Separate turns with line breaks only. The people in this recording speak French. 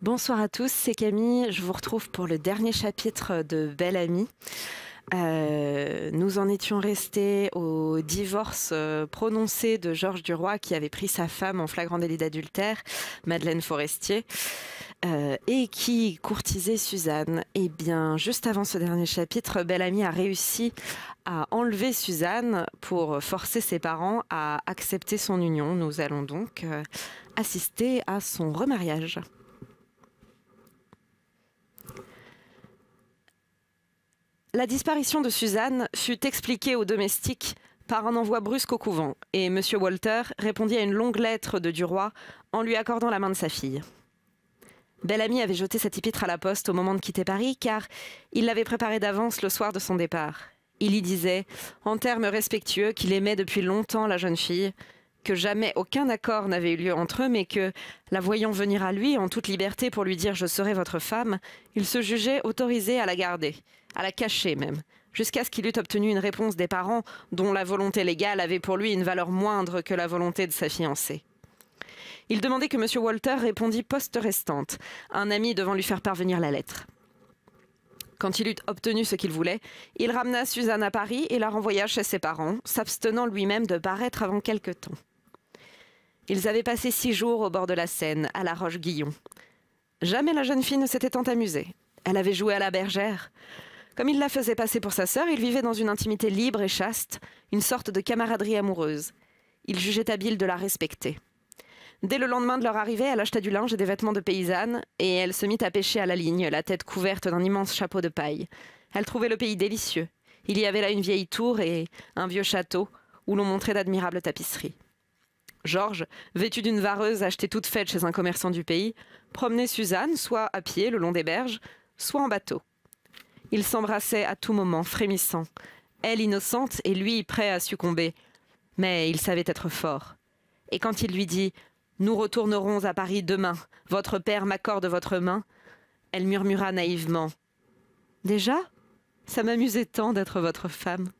Bonsoir à tous, c'est Camille. Je vous retrouve pour le dernier chapitre de Belle Amie. Euh, nous en étions restés au divorce euh, prononcé de Georges Duroy qui avait pris sa femme en flagrant délit d'adultère, Madeleine Forestier, euh, et qui courtisait Suzanne. Et eh bien, juste avant ce dernier chapitre, Belle Amie a réussi à enlever Suzanne pour forcer ses parents à accepter son union. Nous allons donc assister à son remariage. La disparition de Suzanne fut expliquée aux domestiques par un envoi brusque au couvent, et M. Walter répondit à une longue lettre de Duroy en lui accordant la main de sa fille. amie avait jeté cet épître à la poste au moment de quitter Paris, car il l'avait préparée d'avance le soir de son départ. Il y disait, en termes respectueux, qu'il aimait depuis longtemps la jeune fille, que jamais aucun accord n'avait eu lieu entre eux, mais que, la voyant venir à lui en toute liberté pour lui dire je serai votre femme, il se jugeait autorisé à la garder, à la cacher même, jusqu'à ce qu'il eût obtenu une réponse des parents dont la volonté légale avait pour lui une valeur moindre que la volonté de sa fiancée. Il demandait que M. Walter répondît poste restante, un ami devant lui faire parvenir la lettre. Quand il eut obtenu ce qu'il voulait, il ramena Suzanne à Paris et la renvoya chez ses parents, s'abstenant lui-même de paraître avant quelque temps. Ils avaient passé six jours au bord de la Seine, à la Roche-Guillon. Jamais la jeune fille ne s'était tant amusée. Elle avait joué à la bergère. Comme il la faisait passer pour sa sœur, ils vivaient dans une intimité libre et chaste, une sorte de camaraderie amoureuse. Il jugeait habile de la respecter. Dès le lendemain de leur arrivée, elle acheta du linge et des vêtements de paysanne, et elle se mit à pêcher à la ligne, la tête couverte d'un immense chapeau de paille. Elle trouvait le pays délicieux. Il y avait là une vieille tour et un vieux château, où l'on montrait d'admirables tapisseries. Georges, vêtu d'une vareuse achetée toute faite chez un commerçant du pays, promenait Suzanne soit à pied le long des berges, soit en bateau. Ils s'embrassaient à tout moment, frémissant, elle innocente et lui prêt à succomber. Mais il savait être fort. Et quand il lui dit Nous retournerons à Paris demain, votre père m'accorde votre main, elle murmura naïvement Déjà Ça m'amusait tant d'être votre femme.